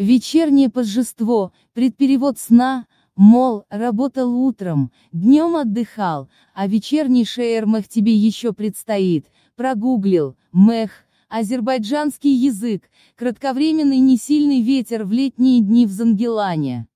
Вечернее позжество, предперевод сна, мол, работал утром, днем отдыхал, а вечерний шеермах тебе еще предстоит, прогуглил, мех, азербайджанский язык, кратковременный несильный ветер в летние дни в Зангелане.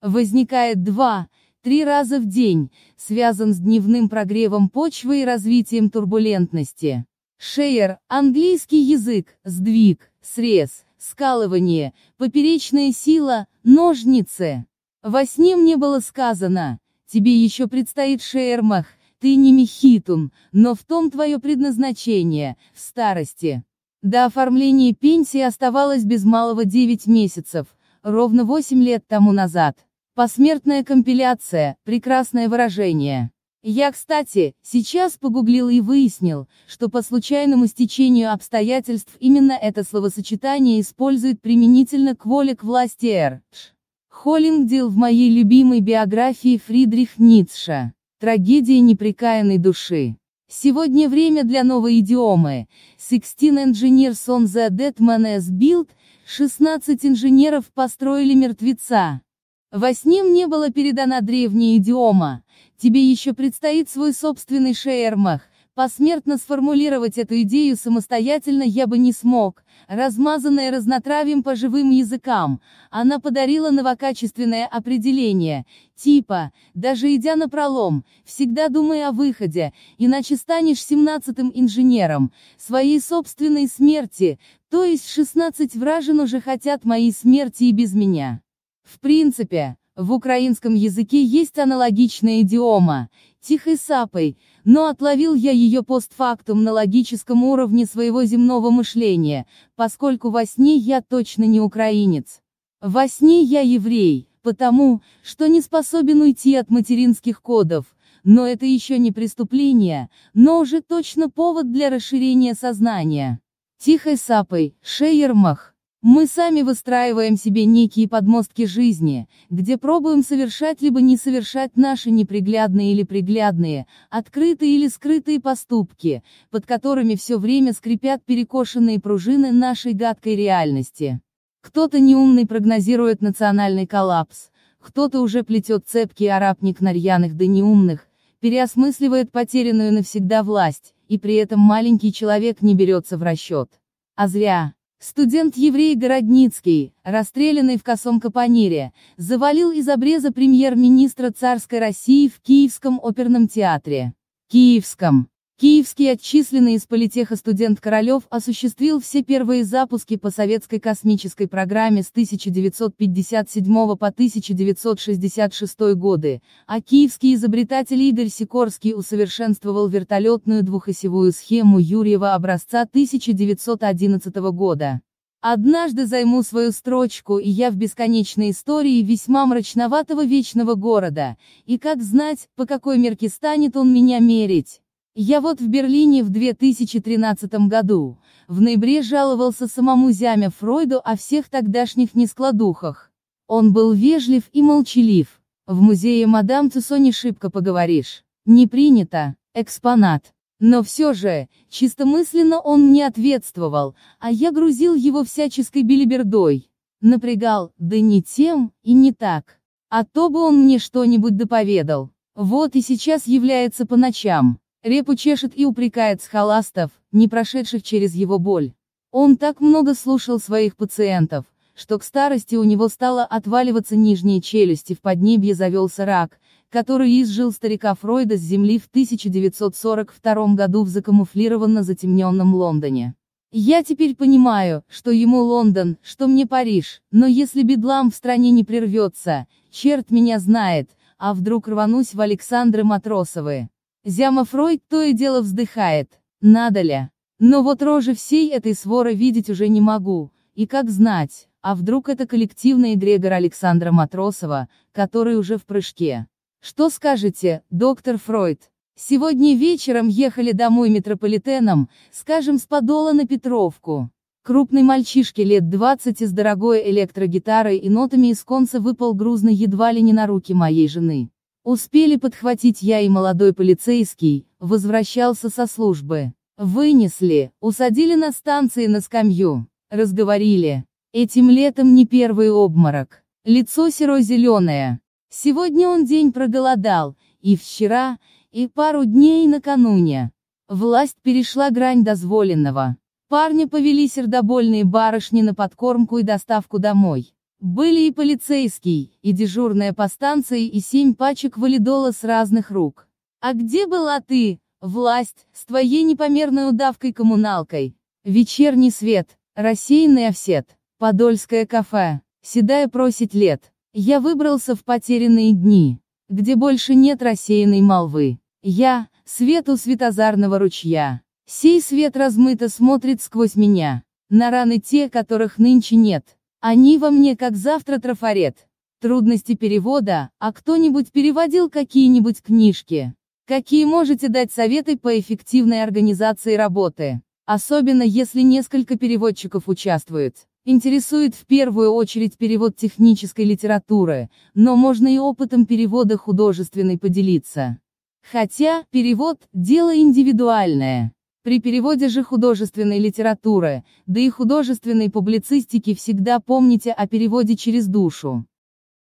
Возникает два, три раза в день, связан с дневным прогревом почвы и развитием турбулентности. Шеер, английский язык, сдвиг, срез скалывание, поперечная сила, ножницы. Во сне мне было сказано, тебе еще предстоит шермах, ты не мехитун, но в том твое предназначение, в старости. До оформления пенсии оставалось без малого 9 месяцев, ровно 8 лет тому назад. Посмертная компиляция, прекрасное выражение. Я, кстати, сейчас погуглил и выяснил, что по случайному стечению обстоятельств именно это словосочетание использует применительно к воле к власти Р. Холлингдил в моей любимой биографии Фридрих Ницше. Трагедия неприкаянной души. Сегодня время для новой идиомы. 16 engineers on the dead man as built, 16 инженеров построили мертвеца. Во сне мне была передана древняя идиома. Тебе еще предстоит свой собственный шеермах. Посмертно сформулировать эту идею самостоятельно я бы не смог. Размазанная разнотравием по живым языкам, она подарила новокачественное определение, типа, даже идя на пролом, всегда думай о выходе, иначе станешь семнадцатым инженером, своей собственной смерти, то есть 16 вражин уже хотят моей смерти и без меня. В принципе, в украинском языке есть аналогичная идиома, тихой сапой, но отловил я ее постфактум на логическом уровне своего земного мышления, поскольку во сне я точно не украинец. Во сне я еврей, потому, что не способен уйти от материнских кодов, но это еще не преступление, но уже точно повод для расширения сознания. Тихой сапой, Шейермах. Мы сами выстраиваем себе некие подмостки жизни, где пробуем совершать либо не совершать наши неприглядные или приглядные, открытые или скрытые поступки, под которыми все время скрипят перекошенные пружины нашей гадкой реальности. Кто-то неумный прогнозирует национальный коллапс, кто-то уже плетет цепкий арабник на рьяных да неумных, переосмысливает потерянную навсегда власть, и при этом маленький человек не берется в расчет. А зря. Студент-еврей Городницкий, расстрелянный в косом капонире, завалил из обреза премьер-министра царской России в Киевском оперном театре. Киевском. Киевский отчисленный из политеха студент Королев осуществил все первые запуски по советской космической программе с 1957 по 1966 годы, а киевский изобретатель Игорь Сикорский усовершенствовал вертолетную двухосевую схему Юрьева образца 1911 года. Однажды займу свою строчку и я в бесконечной истории весьма мрачноватого вечного города, и как знать, по какой мерке станет он меня мерить. Я вот в Берлине в 2013 году, в ноябре жаловался самому Зяме Фройду о всех тогдашних нескладухах. Он был вежлив и молчалив. В музее мадам Тюсо не шибко поговоришь. Не принято, экспонат. Но все же, чистомысленно он не ответствовал, а я грузил его всяческой билибердой. Напрягал, да не тем, и не так. А то бы он мне что-нибудь доповедал. Вот и сейчас является по ночам. Репу чешет и упрекает схоластов, не прошедших через его боль. Он так много слушал своих пациентов, что к старости у него стало отваливаться нижние челюсти в поднебье завелся рак, который изжил старика Фройда с земли в 1942 году в закамуфлированно затемненном Лондоне. Я теперь понимаю, что ему Лондон, что мне Париж, но если бедлам в стране не прервется, черт меня знает, а вдруг рванусь в Александры Матросовы. Зяма Фройд то и дело вздыхает, надо ли. Но вот рожи всей этой своры видеть уже не могу, и как знать, а вдруг это коллективный эгрегор Александра Матросова, который уже в прыжке. Что скажете, доктор Фройд? Сегодня вечером ехали домой метрополитеном, скажем, с Подола на Петровку. Крупный мальчишке лет 20 с дорогой электрогитарой и нотами из конца выпал грузно едва ли не на руки моей жены. Успели подхватить я и молодой полицейский, возвращался со службы. Вынесли, усадили на станции на скамью. Разговорили. Этим летом не первый обморок. Лицо серо-зеленое. Сегодня он день проголодал, и вчера, и пару дней накануне. Власть перешла грань дозволенного. Парня повели сердобольные барышни на подкормку и доставку домой. Были и полицейский, и дежурная по станции, и семь пачек валидола с разных рук. А где была ты, власть, с твоей непомерной удавкой-коммуналкой? Вечерний свет, рассеянный овсет, подольское кафе, седая просить лет. Я выбрался в потерянные дни, где больше нет рассеянной молвы. Я, свету светозарного ручья. Сей свет размыто смотрит сквозь меня, на раны те, которых нынче нет. Они во мне как завтра трафарет. Трудности перевода, а кто-нибудь переводил какие-нибудь книжки? Какие можете дать советы по эффективной организации работы? Особенно если несколько переводчиков участвуют. Интересует в первую очередь перевод технической литературы, но можно и опытом перевода художественной поделиться. Хотя, перевод – дело индивидуальное. При переводе же художественной литературы, да и художественной публицистики всегда помните о переводе через душу.